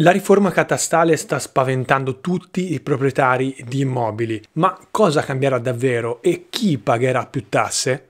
La riforma catastale sta spaventando tutti i proprietari di immobili, ma cosa cambierà davvero e chi pagherà più tasse?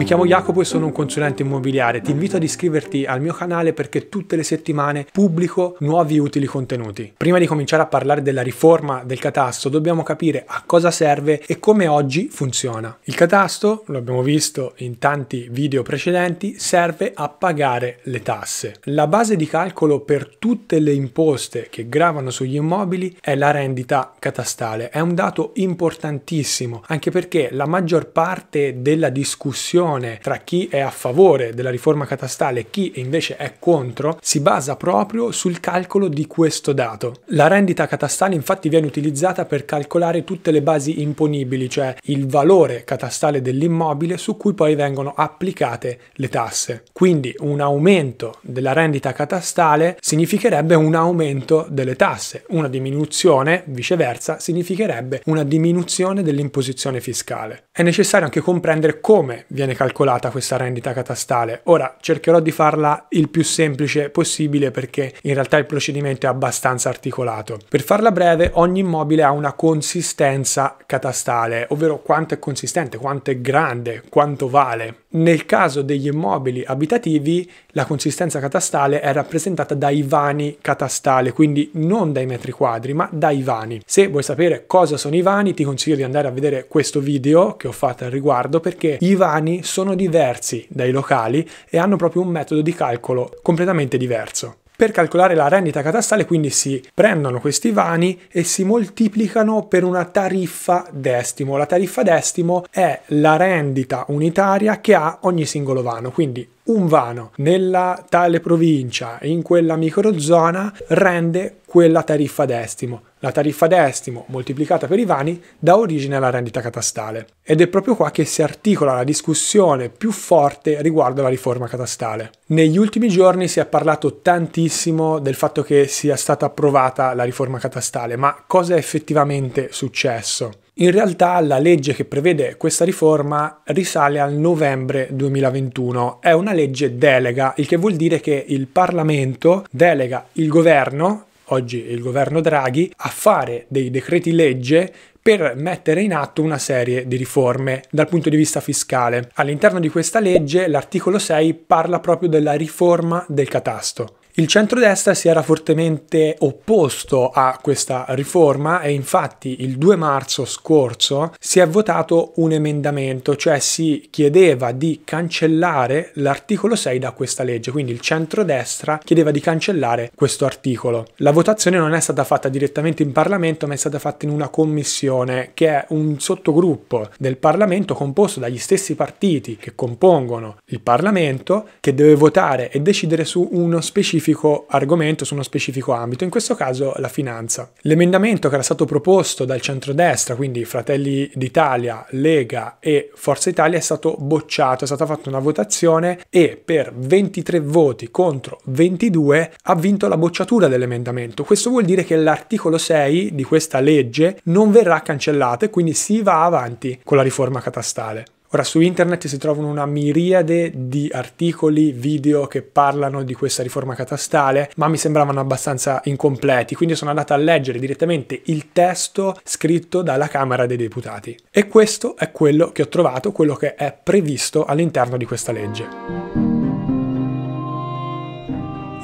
Mi chiamo Jacopo e sono un consulente immobiliare. Ti invito ad iscriverti al mio canale perché tutte le settimane pubblico nuovi utili contenuti. Prima di cominciare a parlare della riforma del catasto, dobbiamo capire a cosa serve e come oggi funziona. Il catasto, lo abbiamo visto in tanti video precedenti, serve a pagare le tasse. La base di calcolo per tutte le imposte che gravano sugli immobili è la rendita catastale. È un dato importantissimo, anche perché la maggior parte della discussione divisione tra chi è a favore della riforma catastale e chi invece è contro si basa proprio sul calcolo di questo dato. La rendita catastale infatti viene utilizzata per calcolare tutte le basi imponibili, cioè il valore catastale dell'immobile su cui poi vengono applicate le tasse. Quindi un aumento della rendita catastale significherebbe un aumento delle tasse, una diminuzione viceversa significherebbe una diminuzione dell'imposizione fiscale. È necessario anche comprendere come viene calcolata questa rendita catastale. Ora cercherò di farla il più semplice possibile perché in realtà il procedimento è abbastanza articolato. Per farla breve, ogni immobile ha una consistenza catastale, ovvero quanto è consistente, quanto è grande, quanto vale. Nel caso degli immobili abitativi, la consistenza catastale è rappresentata dai vani catastale, quindi non dai metri quadri, ma dai vani. Se vuoi sapere cosa sono i vani, ti consiglio di andare a vedere questo video che ho fatto al riguardo perché i vani sono diversi dai locali e hanno proprio un metodo di calcolo completamente diverso. Per calcolare la rendita catastale quindi si prendono questi vani e si moltiplicano per una tariffa d'estimo. La tariffa d'estimo è la rendita unitaria che ha ogni singolo vano, quindi un vano nella tale provincia, in quella microzona, rende quella tariffa d'estimo. La tariffa d'estimo moltiplicata per i vani dà origine alla rendita catastale. Ed è proprio qua che si articola la discussione più forte riguardo alla riforma catastale. Negli ultimi giorni si è parlato tantissimo del fatto che sia stata approvata la riforma catastale, ma cosa è effettivamente successo? In realtà la legge che prevede questa riforma risale al novembre 2021, è una legge delega, il che vuol dire che il Parlamento delega il governo, oggi il governo Draghi, a fare dei decreti legge per mettere in atto una serie di riforme dal punto di vista fiscale. All'interno di questa legge l'articolo 6 parla proprio della riforma del catasto. Il centrodestra si era fortemente opposto a questa riforma e infatti il 2 marzo scorso si è votato un emendamento, cioè si chiedeva di cancellare l'articolo 6 da questa legge, quindi il centrodestra chiedeva di cancellare questo articolo. La votazione non è stata fatta direttamente in Parlamento, ma è stata fatta in una commissione che è un sottogruppo del Parlamento composto dagli stessi partiti che compongono il Parlamento che deve votare e decidere su uno specifico specifico argomento, su uno specifico ambito, in questo caso la finanza. L'emendamento che era stato proposto dal centrodestra, quindi Fratelli d'Italia, Lega e Forza Italia, è stato bocciato, è stata fatta una votazione e per 23 voti contro 22 ha vinto la bocciatura dell'emendamento. Questo vuol dire che l'articolo 6 di questa legge non verrà cancellato e quindi si va avanti con la riforma catastale. Ora su internet si trovano una miriade di articoli, video che parlano di questa riforma catastale, ma mi sembravano abbastanza incompleti, quindi sono andato a leggere direttamente il testo scritto dalla Camera dei Deputati. E questo è quello che ho trovato, quello che è previsto all'interno di questa legge.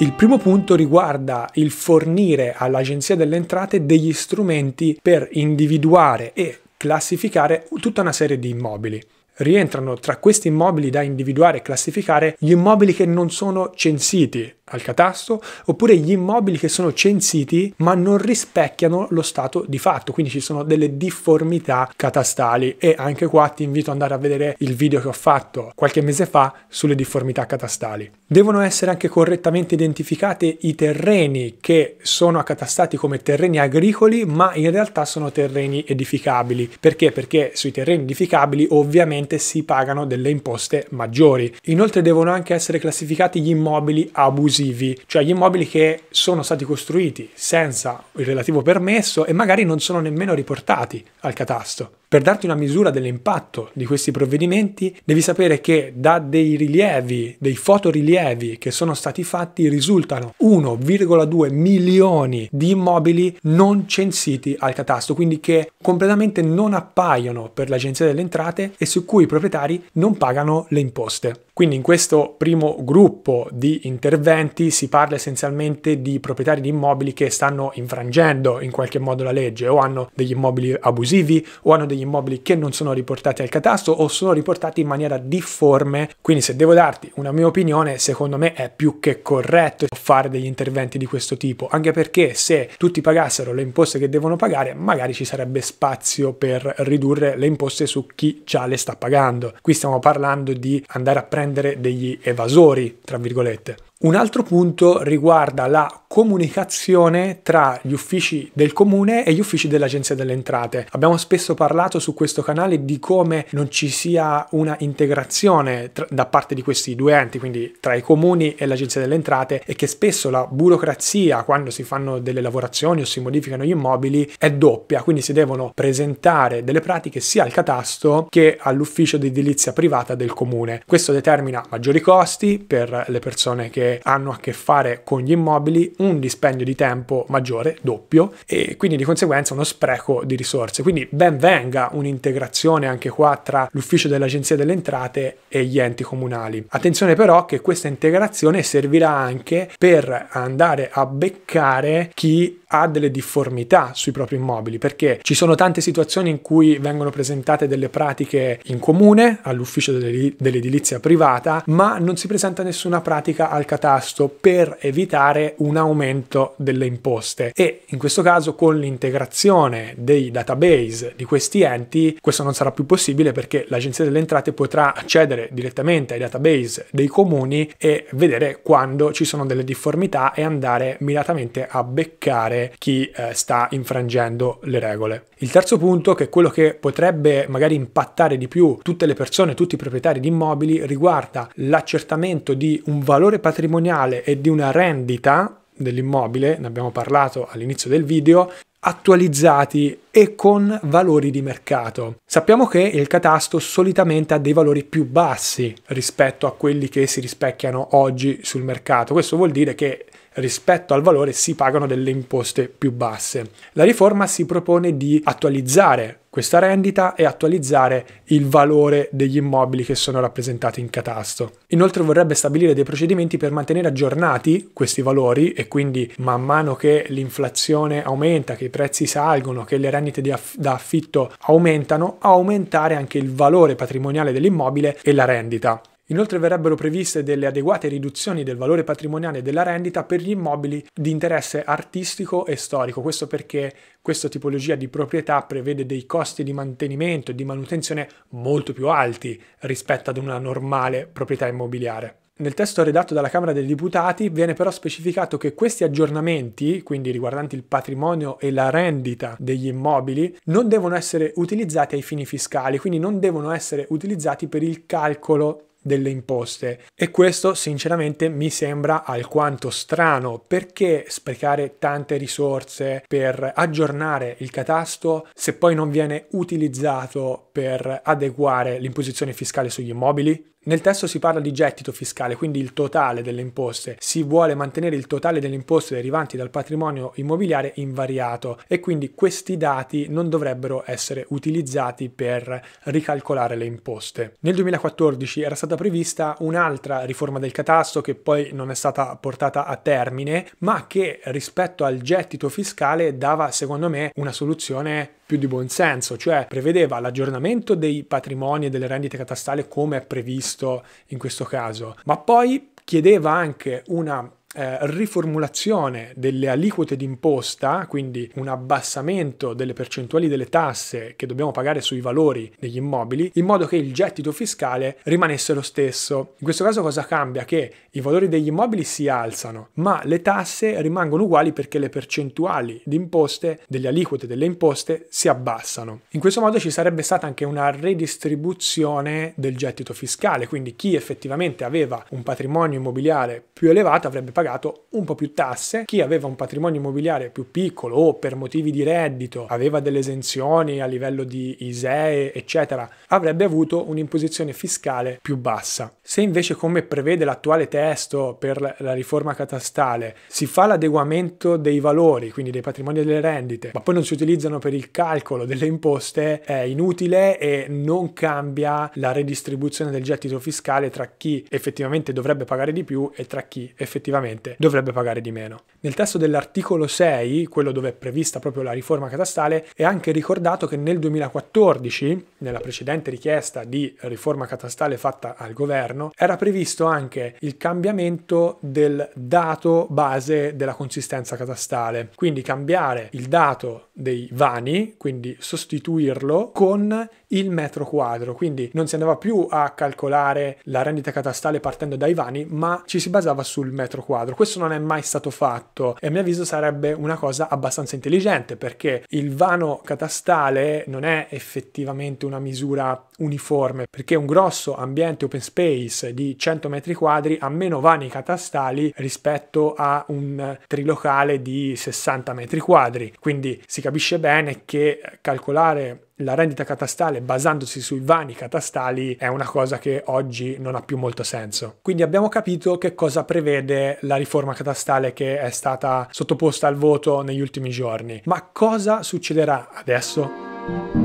Il primo punto riguarda il fornire all'Agenzia delle Entrate degli strumenti per individuare e classificare tutta una serie di immobili. Rientrano tra questi immobili da individuare e classificare gli immobili che non sono censiti al catasto oppure gli immobili che sono censiti ma non rispecchiano lo stato di fatto, quindi ci sono delle difformità catastali e anche qua ti invito ad andare a vedere il video che ho fatto qualche mese fa sulle difformità catastali. Devono essere anche correttamente identificati i terreni che sono accatastati come terreni agricoli ma in realtà sono terreni edificabili. Perché? Perché sui terreni edificabili ovviamente ovviamente si pagano delle imposte maggiori. Inoltre devono anche essere classificati gli immobili abusivi, cioè gli immobili che sono stati costruiti senza il relativo permesso e magari non sono nemmeno riportati al catasto. Per darti una misura dell'impatto di questi provvedimenti, devi sapere che da dei rilievi, dei fotorilievi che sono stati fatti, risultano 1,2 milioni di immobili non censiti al catasto, quindi che completamente non appaiono per l'Agenzia delle Entrate e su cui i proprietari non pagano le imposte. Quindi in questo primo gruppo di interventi si parla essenzialmente di proprietari di immobili che stanno infrangendo in qualche modo la legge o hanno degli immobili abusivi o hanno degli immobili che non sono riportati al catasto o sono riportati in maniera difforme. Quindi se devo darti una mia opinione, secondo me è più che corretto fare degli interventi di questo tipo, anche perché se tutti pagassero le imposte che devono pagare, magari ci sarebbe spazio per ridurre le imposte su chi già le sta pagando. Qui stiamo parlando di andare a prendere prendere degli evasori, tra virgolette. Un altro punto riguarda la comunicazione tra gli uffici del comune e gli uffici dell'Agenzia delle Entrate. Abbiamo spesso parlato su questo canale di come non ci sia una integrazione tra, da parte di questi due enti, quindi tra i comuni e l'Agenzia delle Entrate, e che spesso la burocrazia quando si fanno delle lavorazioni o si modificano gli immobili è doppia, quindi si devono presentare delle pratiche sia al catasto che all'ufficio di edilizia privata del comune. Questo determina maggiori costi per le persone che hanno a che fare con gli immobili, un dispendio di tempo maggiore, doppio, e quindi di conseguenza uno spreco di risorse. Quindi ben venga un'integrazione anche qua tra l'ufficio dell'Agenzia delle Entrate e gli enti comunali. Attenzione però che questa integrazione servirà anche per andare a beccare chi ha delle difformità sui propri immobili perché ci sono tante situazioni in cui vengono presentate delle pratiche in comune all'ufficio dell'edilizia privata ma non si presenta nessuna pratica al caso catasto per evitare un aumento delle imposte e in questo caso con l'integrazione dei database di questi enti questo non sarà più possibile perché l'agenzia delle entrate potrà accedere direttamente ai database dei comuni e vedere quando ci sono delle difformità e andare miratamente a beccare chi eh, sta infrangendo le regole. Il terzo punto, che è quello che potrebbe magari impattare di più tutte le persone, tutti i proprietari di immobili, riguarda l'accertamento di un valore patrimoniale patrimoniale e di una rendita dell'immobile, ne abbiamo parlato all'inizio del video, attualizzati e con valori di mercato. Sappiamo che il catasto solitamente ha dei valori più bassi rispetto a quelli che si rispecchiano oggi sul mercato. Questo vuol dire che rispetto al valore si pagano delle imposte più basse. La riforma si propone di attualizzare questa rendita e attualizzare il valore degli immobili che sono rappresentati in catasto. Inoltre vorrebbe stabilire dei procedimenti per mantenere aggiornati questi valori e quindi man mano che l'inflazione aumenta, che i prezzi salgono, che le rendite aff- da affitto aumentano, aumentare anche il valore patrimoniale dell'immobile e la rendita. Inoltre verrebbero previste delle adeguate riduzioni del valore patrimoniale della rendita per gli immobili di interesse artistico e storico, questo perché questa tipologia di proprietà prevede dei costi di mantenimento e di manutenzione molto più alti rispetto ad una normale proprietà immobiliare. Nel testo redatto dalla Camera dei Deputati viene però specificato che questi aggiornamenti, quindi riguardanti il patrimonio e la rendita degli immobili, non devono essere utilizzati ai fini fiscali, quindi non devono essere utilizzati per il calcolo delle imposte e questo sinceramente mi sembra alquanto strano perché sprecare tante risorse per aggiornare il catasto se poi non viene utilizzato per adeguare l'imposizione fiscale sugli immobili nel testo si parla di gettito fiscale, quindi il totale delle imposte. Si vuole mantenere il totale delle imposte derivanti dal patrimonio immobiliare invariato e quindi questi dati non dovrebbero essere utilizzati per ricalcolare le imposte. Nel 2014 era stata prevista un'altra riforma del catasto che poi non è stata portata a termine, ma che rispetto al gettito fiscale dava secondo me una soluzione più di senso, cioè prevedeva l'aggiornamento dei patrimoni e delle rendite catastali come è previsto in questo caso, ma poi chiedeva anche una eh, riformulazione delle aliquote d'imposta, quindi un abbassamento delle percentuali delle tasse che dobbiamo pagare sui valori degli immobili, in modo che il gettito fiscale rimanesse lo stesso. In questo caso cosa cambia? Che i valori degli immobili si alzano, ma le tasse rimangono uguali perché le percentuali d'imposte, delle aliquote delle imposte, si abbassano. In questo modo ci sarebbe stata anche una redistribuzione del gettito fiscale, quindi chi effettivamente aveva un patrimonio immobiliare più elevato avrebbe pagato pagato un po' più tasse, chi aveva un patrimonio immobiliare più piccolo o per motivi di reddito aveva delle esenzioni a livello di ISEE, eccetera, avrebbe avuto un'imposizione fiscale più bassa. Se invece come prevede l'attuale testo per la riforma catastale si fa l'adeguamento dei valori, quindi dei patrimoni e delle rendite, ma poi non si utilizzano per il calcolo delle imposte, è inutile e non cambia la redistribuzione del gettito fiscale tra chi effettivamente dovrebbe pagare di più e tra chi effettivamente contribuente dovrebbe pagare di meno. Nel testo dell'articolo 6, quello dove è prevista proprio la riforma catastale, è anche ricordato che nel 2014, nella precedente richiesta di riforma catastale fatta al governo, era previsto anche il cambiamento del dato base della consistenza catastale, quindi cambiare il dato dei vani, quindi sostituirlo con il metro quadro, quindi non si andava più a calcolare la rendita catastale partendo dai vani, ma ci si basava sul metro quadro. Questo non è mai stato fatto e a mio avviso sarebbe una cosa abbastanza intelligente perché il vano catastale non è effettivamente una misura uniforme, perché un grosso ambiente open space di 100 metri quadri ha meno vani catastali rispetto a un trilocale di 60 metri quadri. Quindi si capisce bene che calcolare la rendita catastale basandosi sui vani catastali è una cosa che oggi non ha più molto senso. Quindi abbiamo capito che cosa prevede la riforma catastale che è stata sottoposta al voto negli ultimi giorni. Ma cosa succederà adesso?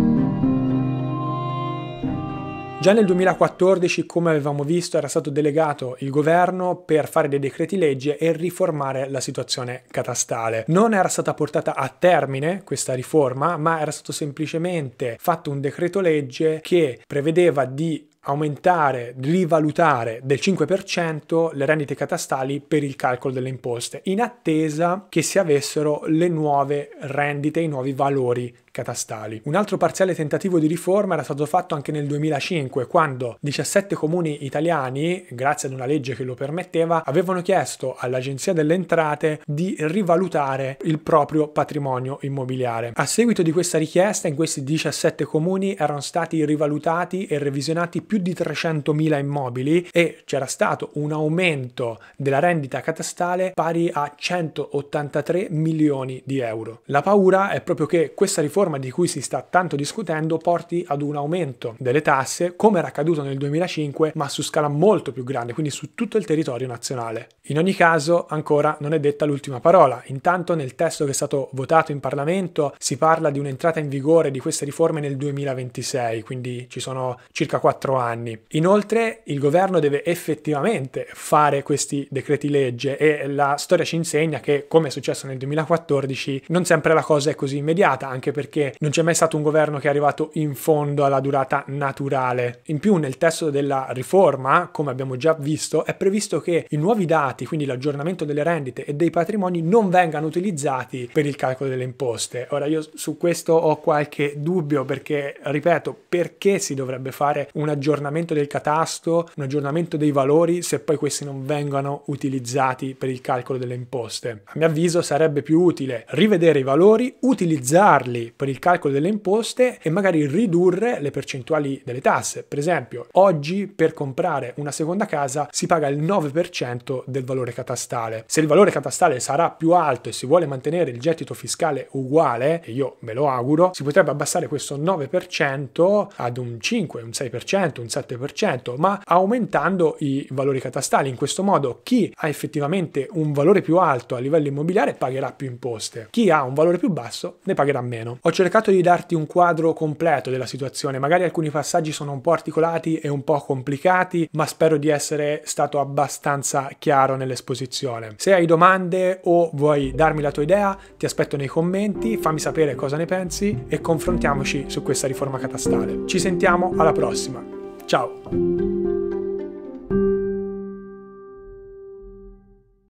Già nel 2014, come avevamo visto, era stato delegato il governo per fare dei decreti legge e riformare la situazione catastale. Non era stata portata a termine questa riforma, ma era stato semplicemente fatto un decreto legge che prevedeva di aumentare, rivalutare del 5% le rendite catastali per il calcolo delle imposte, in attesa che si avessero le nuove rendite, i nuovi valori catastali. Un altro parziale tentativo di riforma era stato fatto anche nel 2005, quando 17 comuni italiani, grazie ad una legge che lo permetteva, avevano chiesto all'Agenzia delle Entrate di rivalutare il proprio patrimonio immobiliare. A seguito di questa richiesta, in questi 17 comuni erano stati rivalutati e revisionati più di 300.000 immobili e c'era stato un aumento della rendita catastale pari a 183 milioni di euro. La paura è proprio che questa riforma riforma di cui si sta tanto discutendo porti ad un aumento delle tasse, come era accaduto nel 2005, ma su scala molto più grande, quindi su tutto il territorio nazionale. In ogni caso, ancora non è detta l'ultima parola. Intanto nel testo che è stato votato in Parlamento si parla di un'entrata in vigore di queste riforme nel 2026, quindi ci sono circa quattro anni. Inoltre, il governo deve effettivamente fare questi decreti legge e la storia ci insegna che, come è successo nel 2014, non sempre la cosa è così immediata, anche perché perché non c'è mai stato un governo che è arrivato in fondo alla durata naturale. In più nel testo della riforma, come abbiamo già visto, è previsto che i nuovi dati, quindi l'aggiornamento delle rendite e dei patrimoni, non vengano utilizzati per il calcolo delle imposte. Ora io su questo ho qualche dubbio perché, ripeto, perché si dovrebbe fare un aggiornamento del catasto, un aggiornamento dei valori se poi questi non vengano utilizzati per il calcolo delle imposte? A mio avviso sarebbe più utile rivedere i valori, utilizzarli per il calcolo delle imposte e magari ridurre le percentuali delle tasse. Per esempio, oggi per comprare una seconda casa si paga il 9% del valore catastale. Se il valore catastale sarà più alto e si vuole mantenere il gettito fiscale uguale, e io me lo auguro, si potrebbe abbassare questo 9% ad un 5, un 6%, un 7%, ma aumentando i valori catastali. In questo modo chi ha effettivamente un valore più alto a livello immobiliare pagherà più imposte, chi ha un valore più basso ne pagherà meno. Ho ho cercato di darti un quadro completo della situazione, magari alcuni passaggi sono un po' articolati e un po' complicati, ma spero di essere stato abbastanza chiaro nell'esposizione. Se hai domande o vuoi darmi la tua idea, ti aspetto nei commenti, fammi sapere cosa ne pensi e confrontiamoci su questa riforma catastale. Ci sentiamo alla prossima. Ciao!